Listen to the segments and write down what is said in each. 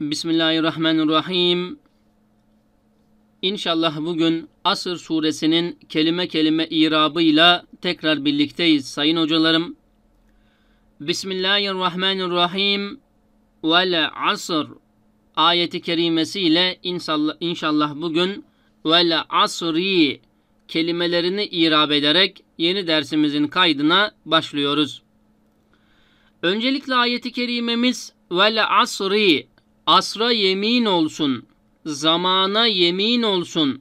Bismillahirrahmanirrahim. İnşallah bugün Asır suresinin kelime kelime irabıyla tekrar birlikteyiz sayın hocalarım. Bismillahirrahmanirrahim. Vel asr ayeti kerimesiyle inşallah, inşallah bugün vel asri kelimelerini irab ederek yeni dersimizin kaydına başlıyoruz. Öncelikle ayeti kerimemiz vel asri asra yemin olsun, zamana yemin olsun,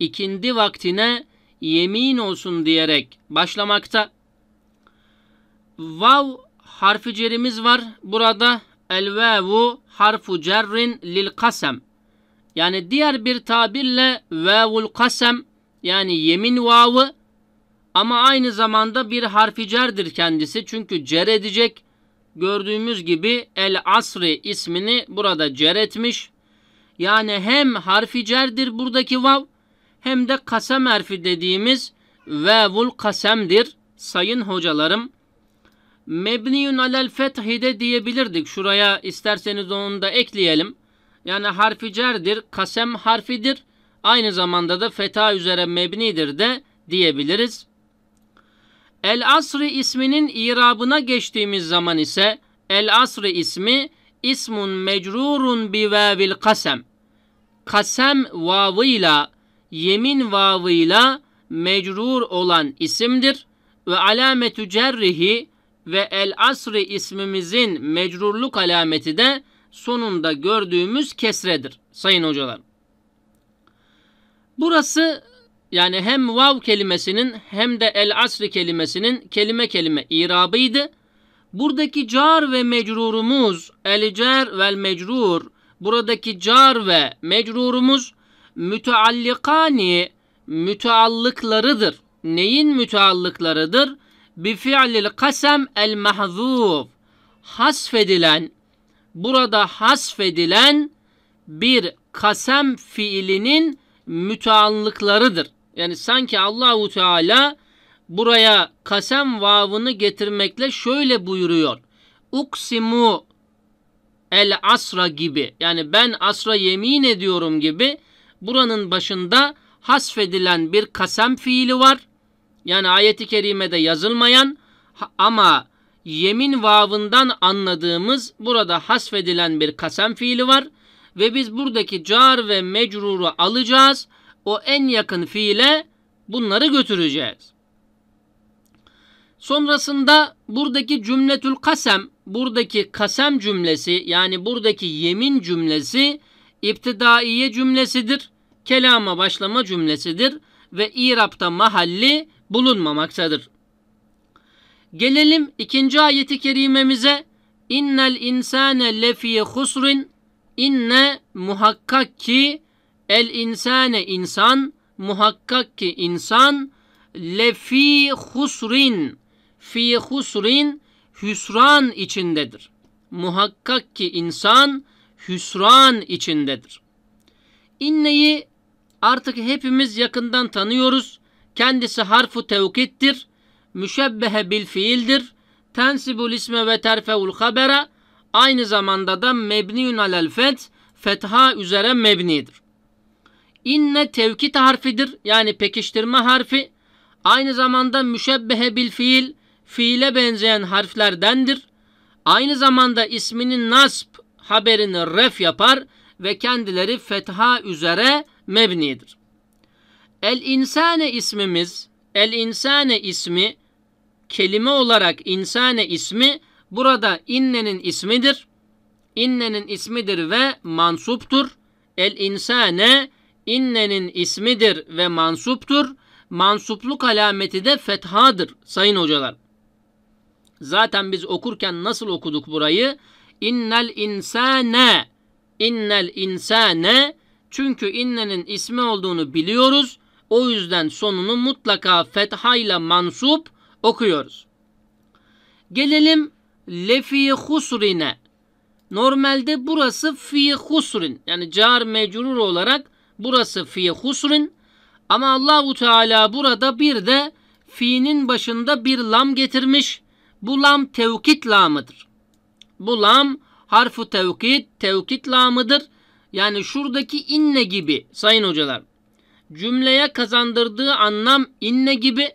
ikindi vaktine yemin olsun diyerek başlamakta. Vav harfi cerimiz var. Burada elvevu harfu cerrin lil kasem. Yani diğer bir tabirle vevul kasem yani yemin vavı ama aynı zamanda bir harfi cerdir kendisi. Çünkü cer edecek gördüğümüz gibi El Asri ismini burada cer etmiş. Yani hem harfi cerdir buradaki vav hem de kasem harfi dediğimiz vevul kasemdir sayın hocalarım. Mebniyun alel fethide diyebilirdik. Şuraya isterseniz onu da ekleyelim. Yani harfi cerdir, kasem harfidir. Aynı zamanda da feta üzere mebnidir de diyebiliriz. El Asri isminin irabına geçtiğimiz zaman ise El Asri ismi ismun mecrurun bi vavil kasem. Kasem vavıyla yemin vavıyla mecrur olan isimdir ve alametü cerrihi ve El Asri ismimizin mecrurluk alameti de sonunda gördüğümüz kesredir sayın hocalar. Burası yani hem vav kelimesinin hem de el asri kelimesinin kelime kelime irabıydı. Buradaki car ve mecrurumuz el cer vel mecrur buradaki car ve mecrurumuz müteallikani müteallıklarıdır. Neyin müteallıklarıdır? Bi fi'lil kasem el mahzuf. Hasfedilen burada hasfedilen bir kasem fiilinin müteallıklarıdır. Yani sanki Allahu Teala buraya kasem vavını getirmekle şöyle buyuruyor. Uksimu el asra gibi yani ben asra yemin ediyorum gibi buranın başında hasfedilen bir kasem fiili var. Yani ayeti kerimede yazılmayan ama yemin vavından anladığımız burada hasfedilen bir kasem fiili var. Ve biz buradaki car ve mecruru alacağız o en yakın fiile bunları götüreceğiz. Sonrasında buradaki cümletül kasem, buradaki kasem cümlesi yani buradaki yemin cümlesi iptidaiye cümlesidir. Kelama başlama cümlesidir ve irapta mahalli bulunmamaktadır. Gelelim ikinci ayeti kerimemize. İnnel insane lefi husrin inne muhakkak ki El insane insan muhakkak ki insan lefi husrin fi husrin hüsran içindedir. Muhakkak ki insan hüsran içindedir. İnneyi artık hepimiz yakından tanıyoruz. Kendisi harfu tevkittir. Müşebbehe bil fiildir. Tensibul isme ve terfeul habere. Aynı zamanda da mebniyun alel feth. Fetha üzere mebnidir. İnne tevkit harfidir. Yani pekiştirme harfi. Aynı zamanda müşebbehe bil fiil, fiile benzeyen harflerdendir. Aynı zamanda isminin nasp haberini ref yapar ve kendileri fetha üzere mebnidir. El insane ismimiz, el insane ismi kelime olarak insane ismi burada innenin ismidir. İnnenin ismidir ve mansuptur. El insane innenin ismidir ve mansuptur. Mansupluk alameti de fethadır sayın hocalar. Zaten biz okurken nasıl okuduk burayı? İnnel insane İnnel insane çünkü innenin ismi olduğunu biliyoruz. O yüzden sonunu mutlaka fethayla mansup okuyoruz. Gelelim lefi husrine. Normalde burası fi husrin yani car mecrur olarak Burası fi husrin ama Allahu Teala burada bir de fi'nin başında bir lam getirmiş. Bu lam tevkit lamıdır. Bu lam harfu tevkit, tevkit lamıdır. Yani şuradaki inne gibi sayın hocalar. Cümleye kazandırdığı anlam inne gibi.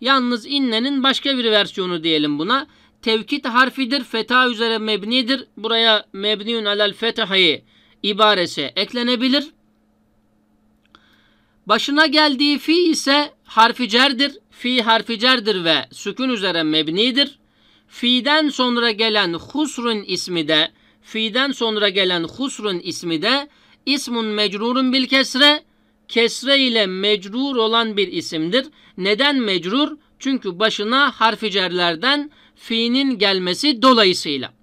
Yalnız innenin başka bir versiyonu diyelim buna. Tevkit harfidir. Feta üzere mebnidir. Buraya mebniün alel fetahayı ibaresi eklenebilir. Başına geldiği fi ise harfi cerdir. Fi harfi cerdir ve sükun üzere mebnidir. Fi'den sonra gelen husrun ismi de fi'den sonra gelen husrun ismi de ismun mecrurun bil kesre kesre ile mecrur olan bir isimdir. Neden mecrur? Çünkü başına harfi cerlerden fi'nin gelmesi dolayısıyla.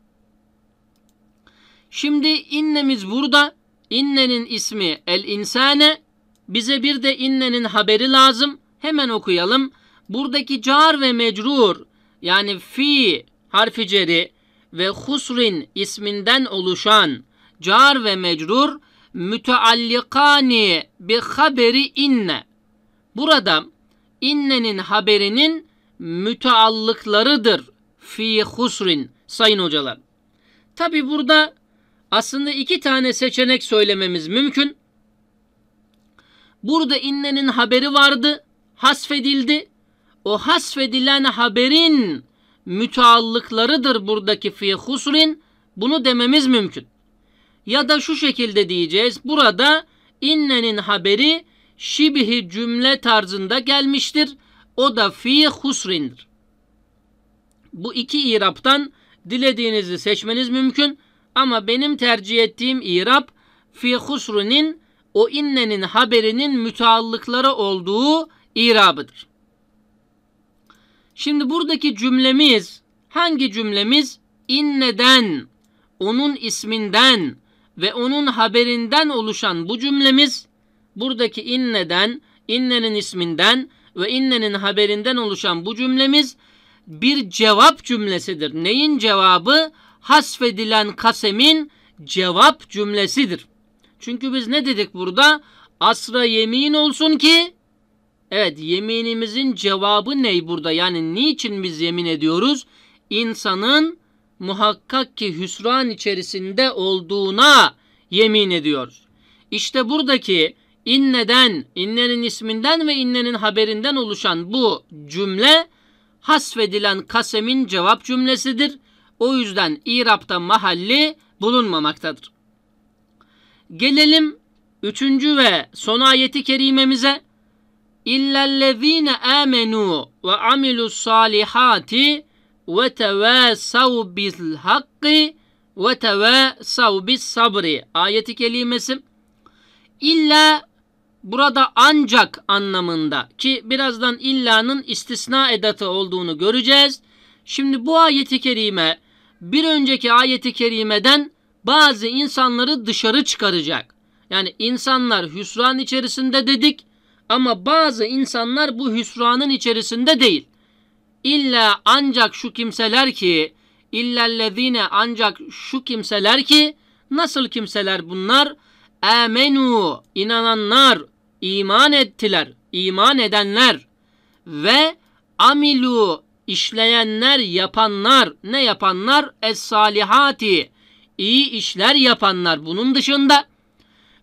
Şimdi innemiz burada. İnnenin ismi el insane bize bir de innenin haberi lazım. Hemen okuyalım. Buradaki car ve mecrur yani fi harfi ceri ve husrin isminden oluşan car ve mecrur müteallikani bi haberi inne. Burada innenin haberinin müteallıklarıdır fi husrin sayın hocalar. Tabi burada aslında iki tane seçenek söylememiz mümkün. Burada innenin haberi vardı. Hasfedildi. O hasfedilen haberin müteallıklarıdır buradaki fi husrin. Bunu dememiz mümkün. Ya da şu şekilde diyeceğiz. Burada innenin haberi şibhi cümle tarzında gelmiştir. O da fi husrindir. Bu iki iraptan dilediğinizi seçmeniz mümkün. Ama benim tercih ettiğim irap fi husrunin o innenin haberinin müteallıkları olduğu irabıdır. Şimdi buradaki cümlemiz hangi cümlemiz? İnneden, onun isminden ve onun haberinden oluşan bu cümlemiz buradaki inneden, innenin isminden ve innenin haberinden oluşan bu cümlemiz bir cevap cümlesidir. Neyin cevabı? Hasfedilen kasemin cevap cümlesidir. Çünkü biz ne dedik burada? Asra yemin olsun ki Evet yeminimizin cevabı ne burada? Yani niçin biz yemin ediyoruz? İnsanın muhakkak ki hüsran içerisinde olduğuna yemin ediyoruz. İşte buradaki inneden, innenin isminden ve innenin haberinden oluşan bu cümle hasfedilen kasemin cevap cümlesidir. O yüzden İrab'da mahalli bulunmamaktadır. Gelelim üçüncü ve son ayeti kerimemize. İllellezine amenu ve amilus salihati ve tevasav bil hakki ve tevasav bis sabri. Ayeti kelimesi. İlla burada ancak anlamında ki birazdan illanın istisna edatı olduğunu göreceğiz. Şimdi bu ayeti kerime bir önceki ayeti kerimeden bazı insanları dışarı çıkaracak. Yani insanlar hüsran içerisinde dedik ama bazı insanlar bu hüsranın içerisinde değil. İlla ancak şu kimseler ki illellezine ancak şu kimseler ki nasıl kimseler bunlar? Amenu inananlar, iman ettiler, iman edenler ve amilu işleyenler, yapanlar, ne yapanlar? Es salihati iyi işler yapanlar bunun dışında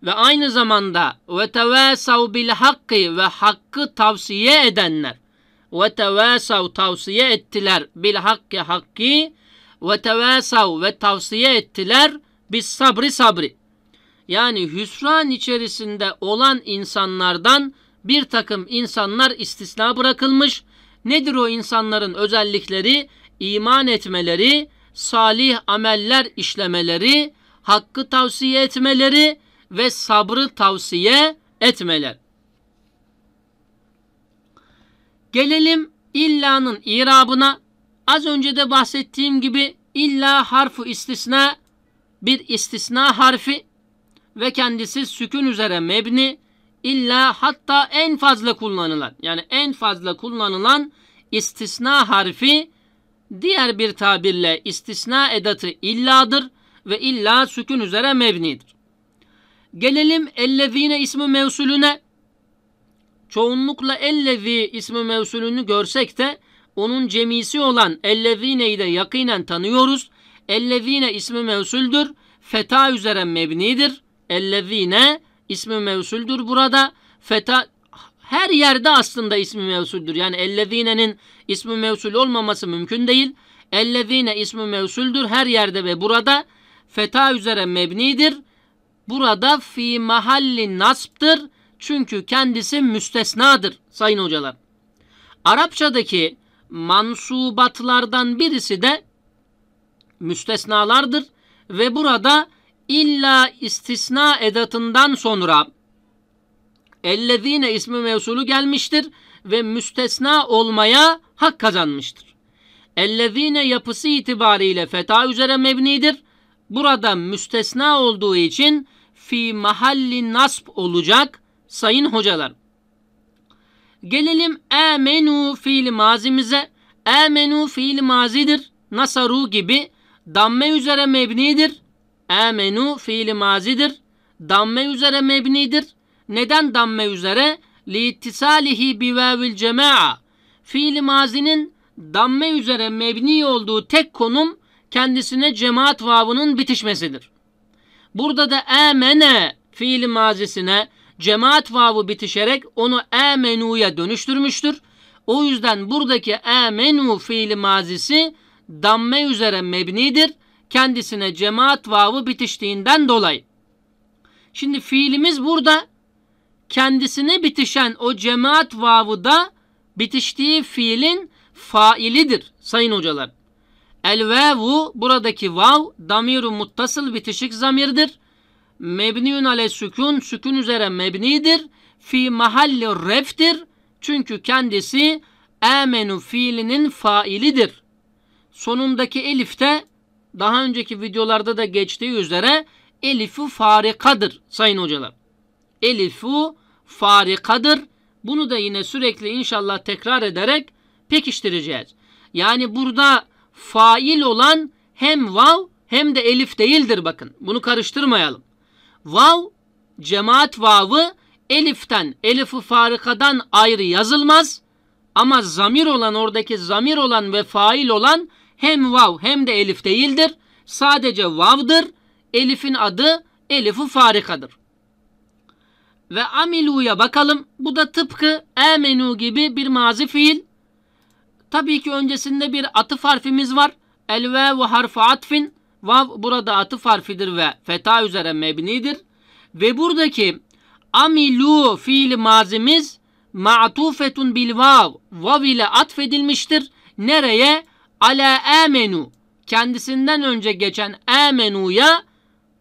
ve aynı zamanda ve tevasav bil hakkı ve hakkı tavsiye edenler ve tevasav tavsiye ettiler bil hakkı hakkı ve tevasav ve tavsiye ettiler biz sabri sabri. Yani hüsran içerisinde olan insanlardan bir takım insanlar istisna bırakılmış. Nedir o insanların özellikleri? İman etmeleri, salih ameller işlemeleri, hakkı tavsiye etmeleri ve sabrı tavsiye etmeler. Gelelim illanın irabına. Az önce de bahsettiğim gibi illa harfu istisna bir istisna harfi ve kendisi sükun üzere mebni illa hatta en fazla kullanılan yani en fazla kullanılan istisna harfi diğer bir tabirle istisna edatı illadır ve illa sükun üzere mevni’dir. Gelelim ellezine ismi mevsulüne. Çoğunlukla ellezi ismi mevsulünü görsek de onun cemisi olan ellezineyi de yakinen tanıyoruz. Ellezine ismi mevsuldür. Feta üzere mevni’dir. Ellezine ismi mevsuldür burada. Feta her yerde aslında ismi mevsuldür. Yani ellezine'nin ismi mevsul olmaması mümkün değil. Ellezine ismi mevsuldür her yerde ve burada feta üzere mebnidir. Burada fi mahalli nasptır Çünkü kendisi müstesnadır sayın hocalar. Arapçadaki mansubatlardan birisi de müstesnalardır ve burada illa istisna edatından sonra Ellezine ismi mevsulu gelmiştir ve müstesna olmaya hak kazanmıştır. Ellezine yapısı itibariyle feta üzere mebnidir. Burada müstesna olduğu için fi mahalli nasb olacak sayın hocalar. Gelelim emenu fiil mazimize. Emenu fiil mazidir. Nasaru gibi damme üzere mebnidir. Emenu fiil mazidir. Damme üzere mebnidir. Neden damme üzere? لِيْتِسَالِهِ بِوَاوِ الْجَمَاعَ Fiil mazinin damme üzere mebni olduğu tek konum kendisine cemaat vavının bitişmesidir. Burada da emene fiil mazisine cemaat vavu bitişerek onu emenu'ya dönüştürmüştür. O yüzden buradaki emenu fiil mazisi damme üzere mebnidir. Kendisine cemaat vavu bitiştiğinden dolayı. Şimdi fiilimiz burada kendisine bitişen o cemaat vavı da bitiştiği fiilin failidir sayın hocalar. El vavu buradaki vav damiru muttasıl bitişik zamirdir. mebniyün ale sükun sükun üzere mebnidir. Fi mahalli reftir. Çünkü kendisi emenu fiilinin failidir. Sonundaki elifte daha önceki videolarda da geçtiği üzere elifu farikadır sayın hocalar. Elifu farikadır. Bunu da yine sürekli inşallah tekrar ederek pekiştireceğiz. Yani burada fail olan hem vav hem de elif değildir bakın. Bunu karıştırmayalım. Vav cemaat vavı eliften, elifi farikadan ayrı yazılmaz. Ama zamir olan oradaki zamir olan ve fail olan hem vav hem de elif değildir. Sadece vavdır. Elif'in adı elifi farikadır ve amiluya bakalım. Bu da tıpkı emenu gibi bir mazi fiil. Tabii ki öncesinde bir atıf harfimiz var. El ve harfu atfin. Vav burada atıf harfidir ve feta üzere mebnidir. Ve buradaki amilu fiil mazimiz ma'tufetun bil vav. Vav ile atfedilmiştir. Nereye? Ala amenu. Kendisinden önce geçen amenuya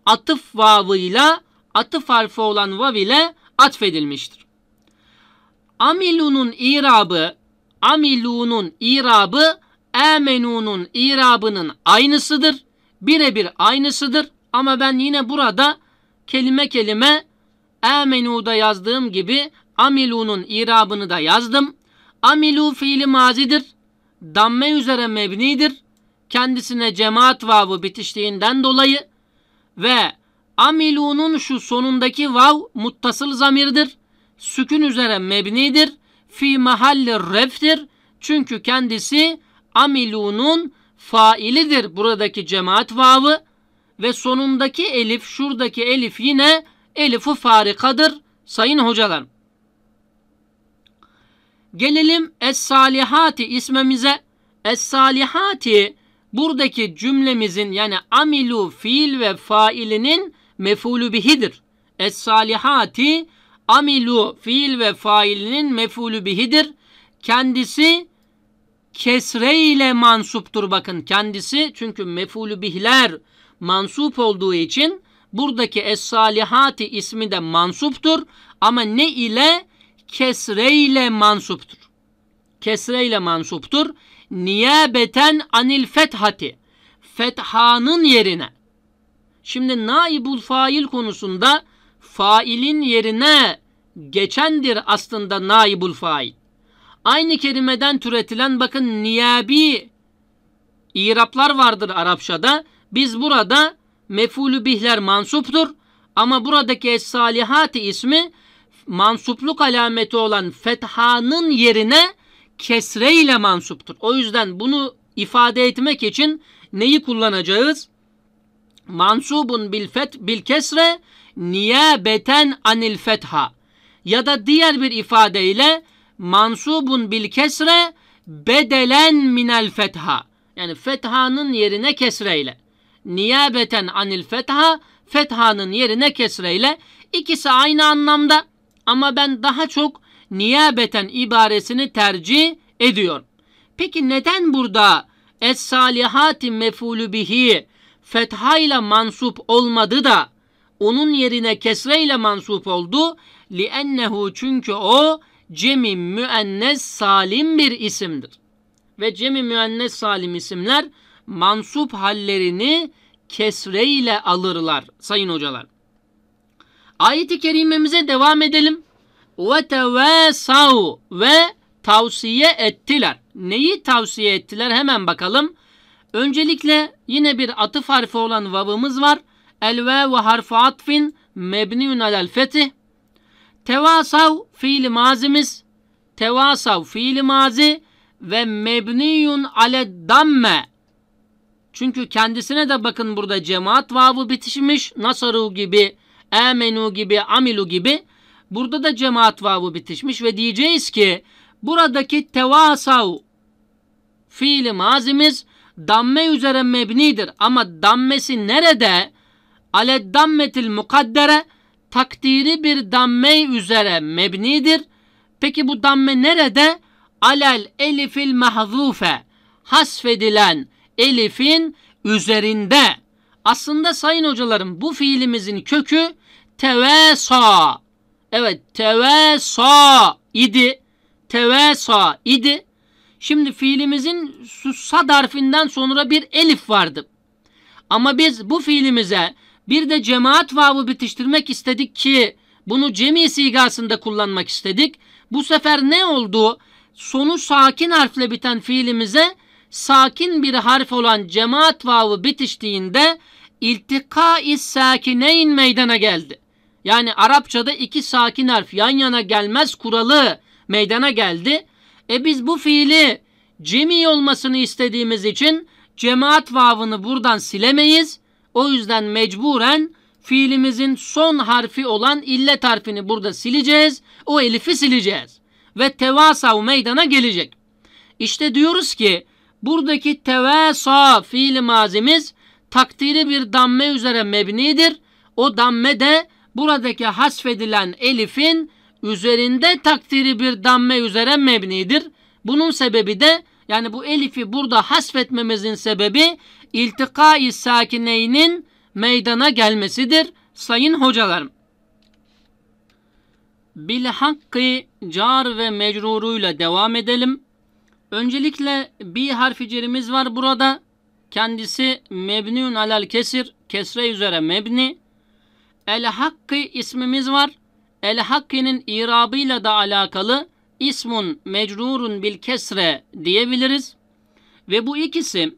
atıf vavıyla atıf harfi olan vav ile atfedilmiştir. Amilunun irabı Amilunun irabı Emenunun irabının aynısıdır. Birebir aynısıdır. Ama ben yine burada kelime kelime Emenu'da yazdığım gibi Amilunun irabını da yazdım. Amilu fiili mazidir. Damme üzere mebnidir. Kendisine cemaat vavı bitiştiğinden dolayı ve Amilunun şu sonundaki vav muttasıl zamirdir. Sükün üzere mebnidir. Fi mahalli reftir. Çünkü kendisi amilunun failidir. Buradaki cemaat vavı ve sonundaki elif şuradaki elif yine elifu farikadır sayın hocalar. Gelelim Es-Salihati ismimize. Es-Salihati buradaki cümlemizin yani amilu fiil ve failinin mefulü bihidir. Es-salihati amilu fiil ve failinin mefulü bihidir. Kendisi kesre ile mansuptur bakın. Kendisi çünkü mefulü bihler mansup olduğu için buradaki es-salihati ismi de mansuptur. Ama ne ile? Kesre ile mansuptur. Kesre ile mansuptur. Niyabeten anil fethati. Fethanın yerine Şimdi naibul fail konusunda failin yerine geçendir aslında naibul fail. Aynı kelimeden türetilen bakın niyabi iraplar vardır Arapçada. Biz burada mefulü bihler mansuptur ama buradaki es-salihati ismi mansupluk alameti olan fethanın yerine kesre ile mansuptur. O yüzden bunu ifade etmek için neyi kullanacağız? mansubun bil fet bil kesre niyabeten anil fetha ya da diğer bir ifadeyle mansubun bil kesre bedelen minel fetha yani fethanın yerine kesreyle niyabeten anil fetha fethanın yerine kesreyle ikisi aynı anlamda ama ben daha çok niyabeten ibaresini tercih ediyorum. Peki neden burada es salihati mefulü bihi fethayla mansup olmadı da onun yerine kesreyle mansup oldu. لِأَنَّهُ çünkü o cemi müennes salim bir isimdir. Ve cemi müennes salim isimler mansup hallerini kesreyle alırlar sayın hocalar. Ayet-i kerimemize devam edelim. Ve tevasav ve tavsiye ettiler. Neyi tavsiye ettiler hemen bakalım. Öncelikle yine bir atıf harfi olan vavımız var. El ve ve harfu atfin mebniun alel fetih. Tevasav fiili mazimiz. Tevasav fiili mazi ve mebniyun ale damme. Çünkü kendisine de bakın burada cemaat vavı bitişmiş. Nasaru gibi, emenu gibi, amilu gibi. Burada da cemaat vavı bitişmiş ve diyeceğiz ki buradaki tevasav fiili mazimiz damme üzere mebnidir. Ama dammesi nerede? Ale dammetil mukaddere takdiri bir damme üzere mebnidir. Peki bu damme nerede? Alel elifil mahzufe hasfedilen elifin üzerinde. Aslında sayın hocalarım bu fiilimizin kökü tevesa. Evet tevesa idi. Tevesa idi. Şimdi fiilimizin sussa darfinden sonra bir elif vardı. Ama biz bu fiilimize bir de cemaat vavı bitiştirmek istedik ki bunu cemi sigasında kullanmak istedik. Bu sefer ne oldu? Sonu sakin harfle biten fiilimize sakin bir harf olan cemaat vavı bitiştiğinde iltika-i sakineyn meydana geldi. Yani Arapçada iki sakin harf yan yana gelmez kuralı meydana geldi. E biz bu fiili cemi olmasını istediğimiz için cemaat vavını buradan silemeyiz. O yüzden mecburen fiilimizin son harfi olan illet harfini burada sileceğiz. O elifi sileceğiz. Ve tevasav meydana gelecek. İşte diyoruz ki buradaki tevasa fiili mazimiz takdiri bir damme üzere mebnidir. O damme de buradaki hasfedilen elifin üzerinde takdiri bir damme üzere mebnidir. Bunun sebebi de yani bu elifi burada hasfetmemizin sebebi iltika-i sakineynin meydana gelmesidir sayın hocalarım. Bil hakkı car ve mecruruyla devam edelim. Öncelikle bir harfi cerimiz var burada. Kendisi mebniun alal kesir, kesre üzere mebni. El hakkı ismimiz var. El Hakki'nin irabıyla da alakalı ismun mecrurun bil kesre diyebiliriz. Ve bu ikisi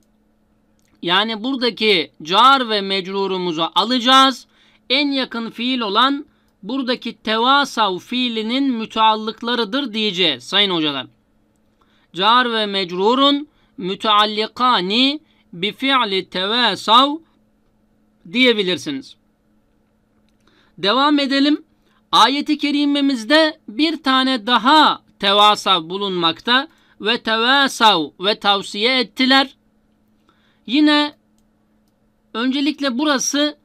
yani buradaki car ve mecrurumuzu alacağız. En yakın fiil olan buradaki tevasav fiilinin müteallıklarıdır diyeceğiz sayın hocalar. Car ve mecrurun müteallikani bi fi'li tevasav diyebilirsiniz. Devam edelim. Ayeti kerimemizde bir tane daha tevasav bulunmakta ve tevasav ve tavsiye ettiler. Yine öncelikle burası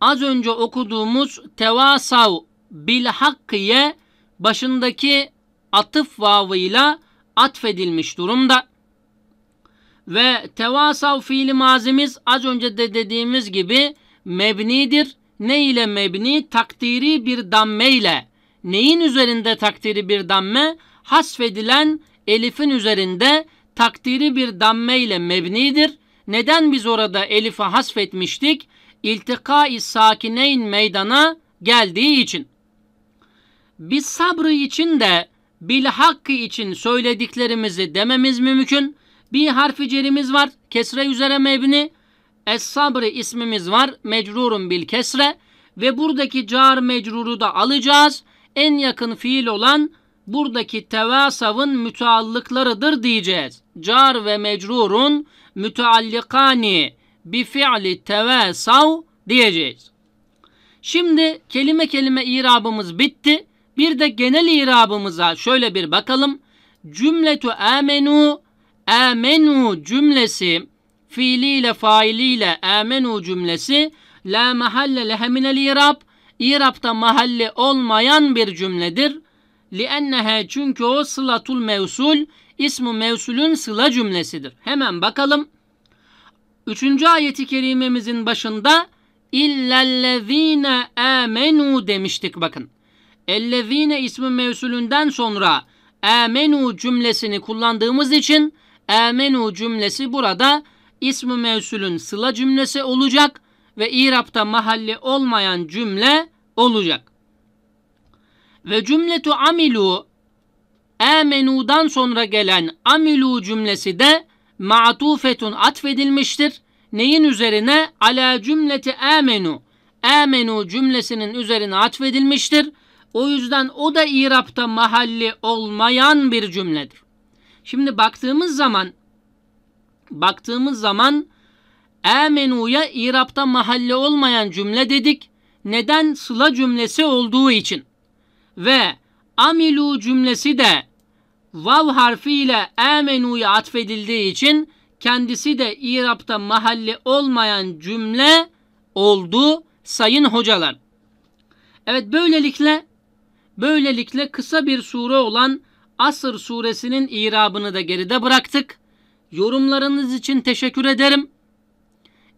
az önce okuduğumuz tevasav bil hakkiye başındaki atıf vavıyla atfedilmiş durumda. Ve tevasav fiili mazimiz az önce de dediğimiz gibi mebnidir ne ile mebni? Takdiri bir damme ile. Neyin üzerinde takdiri bir damme? Hasfedilen elifin üzerinde takdiri bir damme ile mebnidir. Neden biz orada Elif'i hasfetmiştik? İltika-i sakineyn meydana geldiği için. Biz sabrı için de bil hakkı için söylediklerimizi dememiz mümkün. Bir harfi cerimiz var. Kesre üzere mebni. Es-Sabri ismimiz var. Mecrurun bil kesre. Ve buradaki car mecruru da alacağız. En yakın fiil olan buradaki tevasavın müteallıklarıdır diyeceğiz. Car ve mecrurun müteallikani bi fiili tevasav diyeceğiz. Şimdi kelime kelime irabımız bitti. Bir de genel irabımıza şöyle bir bakalım. Cümletu amenu amenu cümlesi fiiliyle failiyle amenu cümlesi la mahalle leheminel irab İrab'da mahalli olmayan bir cümledir. لِأَنَّهَا çünkü o sılatul mevsul ismu mevsulün sıla cümlesidir. Hemen bakalım. Üçüncü ayeti kerimemizin başında illellezine amenu demiştik bakın. Ellezine ismi mevsulünden sonra amenu cümlesini kullandığımız için amenu cümlesi burada ismi mevsulün sıla cümlesi olacak ve irapta mahalli olmayan cümle olacak. Ve cümletu amilu amenu'dan sonra gelen amilu cümlesi de ma'tufetun atfedilmiştir. Neyin üzerine? Ala cümleti amenu. Amenu cümlesinin üzerine atfedilmiştir. O yüzden o da irapta mahalli olmayan bir cümledir. Şimdi baktığımız zaman baktığımız zaman emenu'ya irapta mahalle olmayan cümle dedik. Neden? Sıla cümlesi olduğu için. Ve amilu cümlesi de vav harfiyle emenu'ya atfedildiği için kendisi de irapta mahalle olmayan cümle oldu sayın hocalar. Evet böylelikle böylelikle kısa bir sure olan Asır suresinin irabını da geride bıraktık. Yorumlarınız için teşekkür ederim.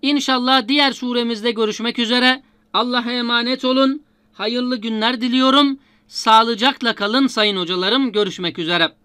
İnşallah diğer suremizde görüşmek üzere. Allah'a emanet olun. Hayırlı günler diliyorum. Sağlıcakla kalın sayın hocalarım. Görüşmek üzere.